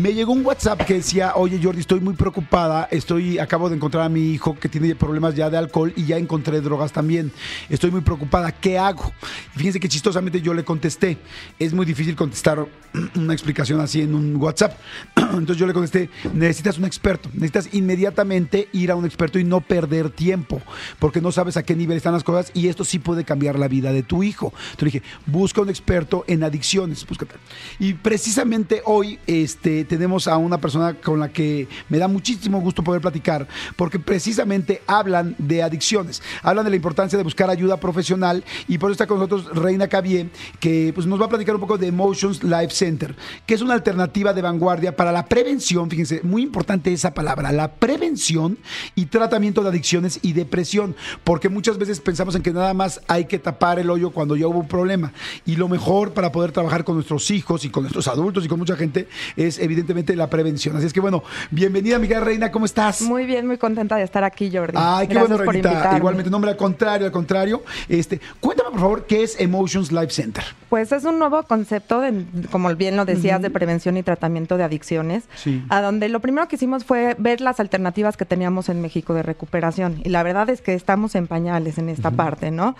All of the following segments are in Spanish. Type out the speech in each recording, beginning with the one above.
Me llegó un WhatsApp que decía, oye Jordi, estoy muy preocupada, estoy, acabo de encontrar a mi hijo que tiene problemas ya de alcohol y ya encontré drogas también. Estoy muy preocupada, ¿qué hago? fíjense que chistosamente yo le contesté. Es muy difícil contestar una explicación así en un WhatsApp. Entonces yo le contesté, necesitas un experto, necesitas inmediatamente ir a un experto y no perder tiempo, porque no sabes a qué nivel están las cosas y esto sí puede cambiar la vida de tu hijo. Entonces dije, busca un experto en adicciones, Y precisamente hoy este, tenemos a una persona con la que me da muchísimo gusto poder platicar, porque precisamente hablan de adicciones, hablan de la importancia de buscar ayuda profesional y por eso está con nosotros Reina Cabié, que pues, nos va a platicar un poco de Emotions Life Center, que es una alternativa de vanguardia para la prevención, fíjense, muy importante esa palabra, la prevención y tratamiento de adicciones y depresión, porque muchas veces pensamos en que nada más hay que tapar el hoyo cuando ya hubo un problema y lo mejor para poder trabajar con nuestros hijos y con nuestros adultos y con mucha gente es evidentemente evidentemente la prevención. Así es que bueno, bienvenida amiga Reina, ¿cómo estás? Muy bien, muy contenta de estar aquí, Jordi. Ay, qué bueno, Igualmente, nombre al contrario, al contrario. Este, cuéntame por favor, ¿qué es Emotions Life Center? Pues es un nuevo concepto, como bien lo decías, de prevención y tratamiento de adicciones, a donde lo primero que hicimos fue ver las alternativas que teníamos en México de recuperación. Y la verdad es que estamos en pañales en esta parte, ¿no?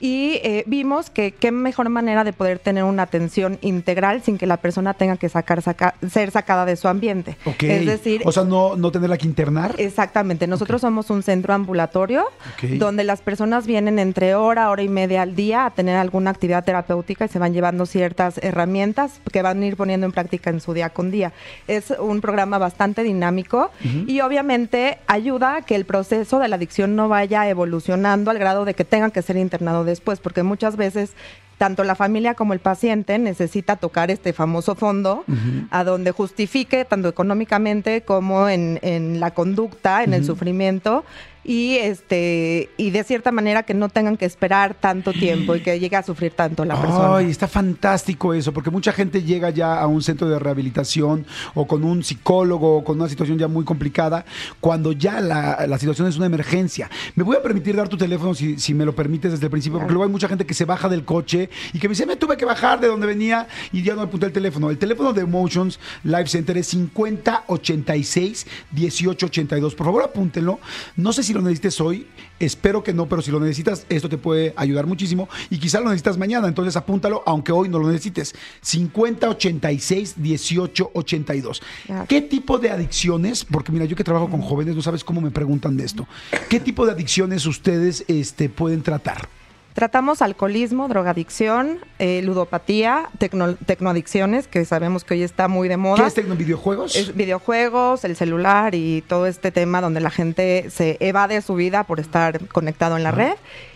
y eh, vimos que qué mejor manera de poder tener una atención integral sin que la persona tenga que sacar, ser sacada cada de su ambiente. Es decir, o sea, no, no tenerla que internar. Exactamente. Nosotros somos un centro ambulatorio donde las personas vienen entre hora, hora y media al día a tener alguna actividad terapéutica y se van llevando ciertas herramientas que van a ir poniendo en práctica en su día con día. Es un programa bastante dinámico y obviamente ayuda a que el proceso de la adicción no vaya evolucionando al grado de que tengan que ser internado después, porque muchas veces tanto la familia como el paciente necesita tocar este famoso fondo a donde justifique tanto económicamente como en, en la conducta, en el sufrimiento, y este y de cierta manera que no tengan que esperar tanto tiempo y que llegue a sufrir tanto la persona. Ay, está fantástico eso, porque mucha gente llega ya a un centro de rehabilitación o con un psicólogo o con una situación ya muy complicada cuando ya la, situación es una emergencia. Me voy a permitir dar tu teléfono si, si me lo permites desde el principio, porque luego hay mucha gente que se baja del coche y que me dice, me tuve que bajar de donde venía y ya no apunté el teléfono. El teléfono de Emotions Life Center es 5086 1882. Por favor, apúntenlo. No sé si lo necesites hoy, espero que no, pero si lo necesitas, esto te puede ayudar muchísimo y quizá lo necesitas mañana, entonces apúntalo, aunque hoy no lo necesites. 50 86 18 82. ¿Qué tipo de adicciones? Porque mira, yo que trabajo con jóvenes, no sabes cómo me preguntan de esto. ¿Qué tipo de adicciones ustedes este, pueden tratar? Tratamos alcoholismo, drogadicción, eh, ludopatía, tecno, tecnoadicciones, que sabemos que hoy está muy de moda. ¿Qué es tecno? ¿Videojuegos? videojuegos, el celular y todo este tema donde la gente se evade su vida por estar conectado en la red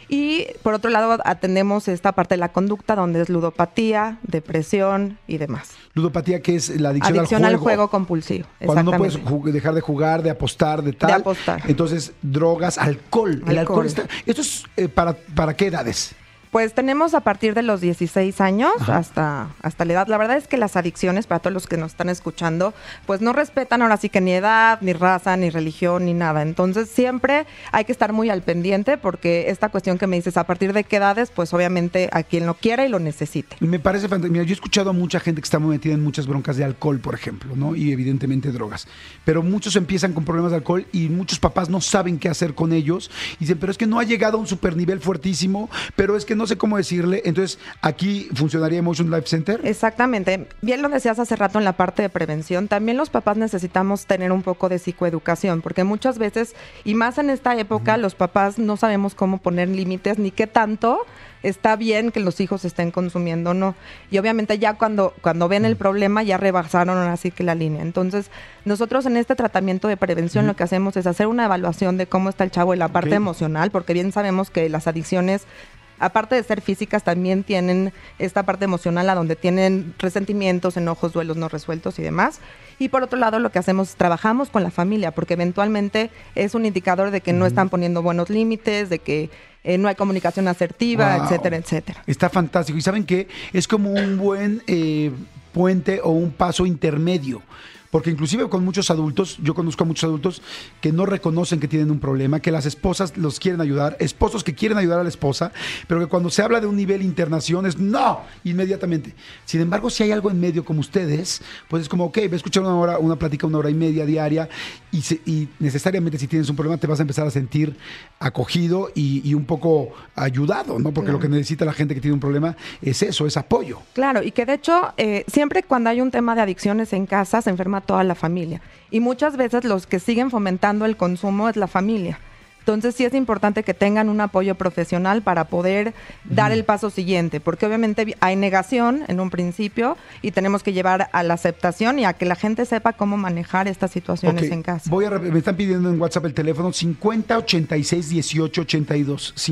y por otro lado, atendemos esta parte de la conducta, donde es ludopatía, depresión y demás. Ludopatía, que es la adicción, al, juego. al juego compulsivo. Cuando no puedes dejar de jugar, de apostar, de tal. De apostar. Entonces, drogas, alcohol. El alcohol ¿Esto es eh, para, para qué edades? Pues tenemos a partir de los 16 años hasta, hasta la edad. La verdad es que las adicciones, para todos los que nos están escuchando, pues no respetan ahora sí que ni edad, ni raza, ni religión, ni nada. Entonces siempre hay que estar muy al pendiente porque esta cuestión que me dices, a partir de qué edades, pues obviamente a quien lo quiera y lo necesite. Me parece fantástico. Mira, yo he escuchado a mucha gente que está muy metida en muchas broncas de alcohol, por ejemplo, ¿no? Y evidentemente drogas. Pero muchos empiezan con problemas de alcohol y muchos papás no saben qué hacer con ellos. Y dicen, pero es que no ha llegado a un supernivel fuertísimo, pero es que no sé cómo decirle. Entonces, ¿aquí funcionaría Emotion Life Center? Exactamente. Bien lo decías hace rato en la parte de prevención. También los papás necesitamos tener un poco de psicoeducación, porque muchas veces, y más en esta época, los papás no sabemos cómo poner límites ni qué tanto está bien que los hijos estén consumiendo no. Y obviamente ya cuando, cuando ven el problema ya rebasaron así que la línea. Entonces, nosotros en este tratamiento de prevención lo que hacemos es hacer una evaluación de cómo está el chavo en la parte emocional, porque bien sabemos que las adicciones aparte de ser físicas, también tienen esta parte emocional a donde tienen resentimientos, enojos, duelos no resueltos y demás. Y por otro lado, lo que hacemos es trabajamos con la familia, porque eventualmente es un indicador de que no están poniendo buenos límites, de que eh, no hay comunicación asertiva, etcétera, etcétera. Está fantástico. Y saben que es como un buen eh, puente o un paso intermedio porque inclusive con muchos adultos, yo conozco a muchos adultos que no reconocen que tienen un problema, que las esposas los quieren ayudar, esposos que quieren ayudar a la esposa, pero que cuando se habla de un nivel internación es no, inmediatamente. Sin embargo, si hay algo en medio como ustedes, pues es como, ok, voy a escuchar una hora, una plática, una hora y media diaria y, necesariamente si tienes un problema te vas a empezar a sentir acogido y, un poco ayudado, ¿no? Porque lo que necesita la gente que tiene un problema es eso, es apoyo. Claro, y que de hecho, eh, siempre cuando hay un tema de adicciones en casas, enferma toda la familia. Y muchas veces los que siguen fomentando el consumo es la familia. Entonces sí es importante que tengan un apoyo profesional para poder dar el paso siguiente, porque obviamente hay negación en un principio y tenemos que llevar a la aceptación y a que la gente sepa cómo manejar estas situaciones en casa. Voy a me están pidiendo en WhatsApp el teléfono 50 86 18 82,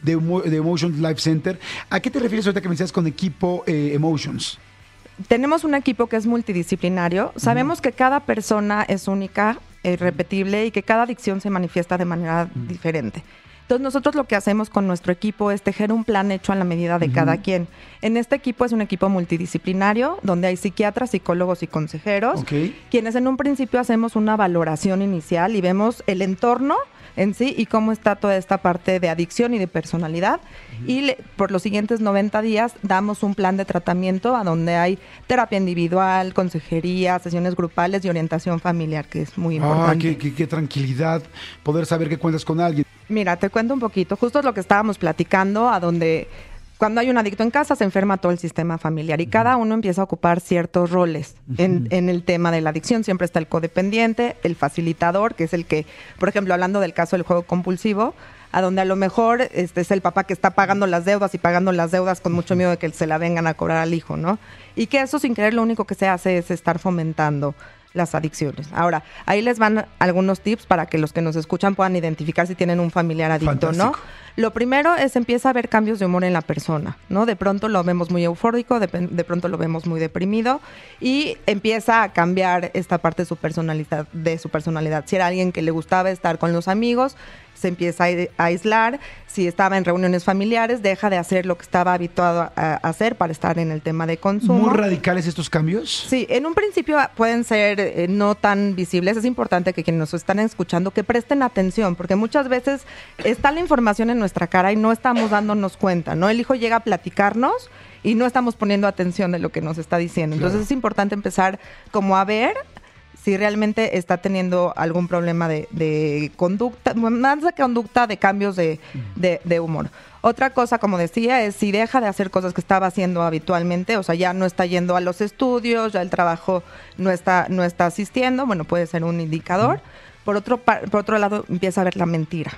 de, Emotions Life Center. ¿A qué te refieres ahorita que me decías con equipo eh, Emotions? tenemos un equipo que es multidisciplinario, sabemos que cada persona es única, irrepetible eh, y que cada adicción se manifiesta de manera diferente. Entonces nosotros lo que hacemos con nuestro equipo es tejer un plan hecho a la medida de cada quien. En este equipo es un equipo multidisciplinario donde hay psiquiatras, psicólogos y consejeros, quienes en un principio hacemos una valoración inicial y vemos el entorno en sí y cómo está toda esta parte de adicción y de personalidad. Y por los siguientes 90 días damos un plan de tratamiento a donde hay terapia individual, consejería, sesiones grupales y orientación familiar, que es muy ah, importante. Ah, qué tranquilidad poder saber que cuentas con alguien. Mira, te cuento un poquito, justo lo que estábamos platicando, a donde cuando hay un adicto en casa se enferma todo el sistema familiar y cada uno empieza a ocupar ciertos roles en, el tema de la adicción. Siempre está el codependiente, el facilitador, que es el que, por ejemplo, hablando del caso del juego compulsivo, a donde a lo mejor este es el papá que está pagando las deudas y pagando las deudas con mucho miedo de que se la vengan a cobrar al hijo, ¿no? Y que eso sin creer lo único que se hace es estar fomentando las adicciones. Ahora, ahí les van algunos tips para que los que nos escuchan puedan identificar si tienen un familiar adicto, o ¿no? Lo primero es empieza a haber cambios de humor en la persona, ¿no? De pronto lo vemos muy eufórico, de, de pronto lo vemos muy deprimido y empieza a cambiar esta parte de su personalidad, de su personalidad. Si era alguien que le gustaba estar con los amigos, se empieza a aislar, si estaba en reuniones familiares, deja de hacer lo que estaba habituado a hacer para estar en el tema de consumo. ¿Muy radicales estos cambios? Sí, en un principio pueden ser eh, no tan visibles. Es importante que quienes nos están escuchando que presten atención, porque muchas veces está la información en nuestra cara y no estamos dándonos cuenta, ¿no? El hijo llega a platicarnos y no estamos poniendo atención de lo que nos está diciendo. Entonces es importante empezar como a ver si realmente está teniendo algún problema de, conducta, más de conducta, de cambios mm. de, de, humor. Otra cosa, como decía, es si deja de hacer cosas que estaba haciendo habitualmente, o sea, ya no está yendo a los estudios, ya el trabajo no está, no está asistiendo, bueno, puede ser un indicador. Mm. Por otro, por otro lado, empieza a ver la mentira.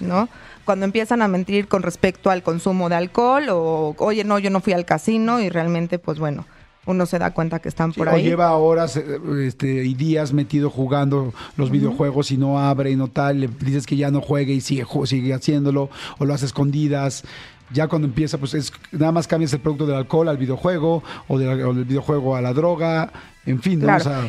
¿no? Cuando empiezan a mentir con respecto al consumo de alcohol o, oye, no, yo no fui al casino y realmente, pues bueno, uno se da cuenta que están por ahí. O lleva horas eh, este, y días metido jugando los videojuegos y no abre y no tal, le dices que ya no juegue y sigue, sigue haciéndolo, o lo hace escondidas ya cuando empieza, pues es, nada más cambias el producto del alcohol al videojuego o del, videojuego a la droga, en fin.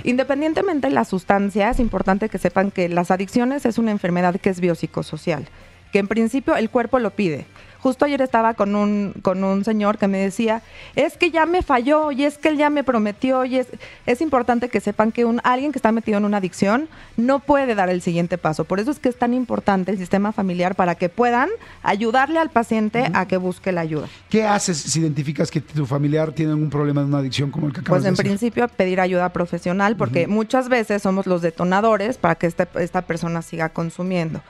Independientemente de la sustancia, es importante que sepan que las adicciones es una enfermedad que es biopsicosocial, que en principio el cuerpo lo pide. Justo ayer estaba con un, con un señor que me decía, es que ya me falló y es que él ya me prometió y es, es importante que sepan que un, alguien que está metido en una adicción no puede dar el siguiente paso. Por eso es que es tan importante el sistema familiar para que puedan ayudarle al paciente a que busque la ayuda. ¿Qué haces si identificas que tu familiar tiene un problema de una adicción como el que acabas de Pues en principio pedir ayuda profesional porque muchas veces somos los detonadores para que este, esta persona siga consumiendo.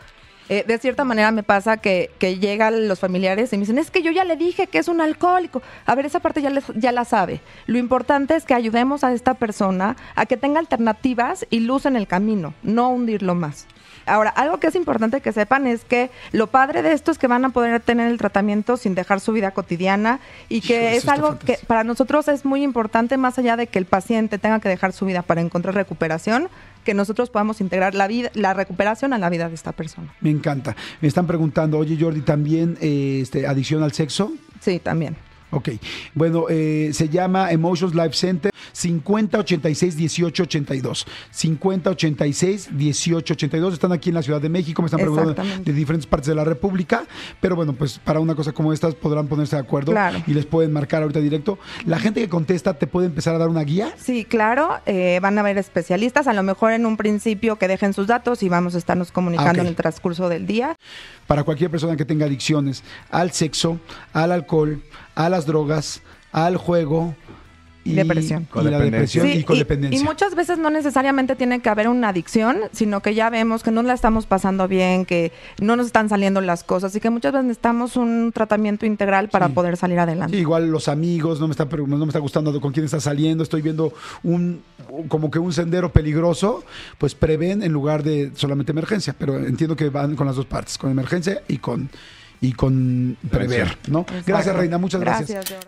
Eh, de cierta manera me pasa que, que, llegan los familiares y me dicen, es que yo ya le dije que es un alcohólico. A ver, esa parte ya, ya la sabe. Lo importante es que ayudemos a esta persona a que tenga alternativas y luz en el camino, no hundirlo más. Ahora, algo que es importante que sepan es que lo padre de esto es que van a poder tener el tratamiento sin dejar su vida cotidiana y que es algo que para nosotros es muy importante, más allá de que el paciente tenga que dejar su vida para encontrar recuperación, que nosotros podamos integrar la vida, la recuperación a la vida de esta persona. Me encanta. Me están preguntando, oye Jordi, también eh, este, adicción al sexo. Sí, también. Ok, bueno, eh, se llama Emotions Life Center 5086-1882, 5086-1882, Están aquí en la Ciudad de México, me están preguntando de diferentes partes de la República, pero bueno, pues para una cosa como estas podrán ponerse de acuerdo y les pueden marcar ahorita directo. La gente que contesta te puede empezar a dar una guía. Sí, claro, eh, van a haber especialistas, a lo mejor en un principio que dejen sus datos y vamos a estarnos comunicando ah, en el transcurso del día. Para cualquier persona que tenga adicciones al sexo, al alcohol, a las drogas, al juego, y, depresión. Con la depresión y con dependencia. Y muchas veces no necesariamente tiene que haber una adicción, sino que ya vemos que no la estamos pasando bien, que no nos están saliendo las cosas y que muchas veces necesitamos un tratamiento integral para poder salir adelante. igual los amigos, no me, está, no me está gustando con quién está saliendo, estoy viendo un como que un sendero peligroso, pues prevén en lugar de solamente emergencia, pero entiendo que van con las dos partes, con emergencia y con y con prever, ¿no? Gracias, Reina, muchas gracias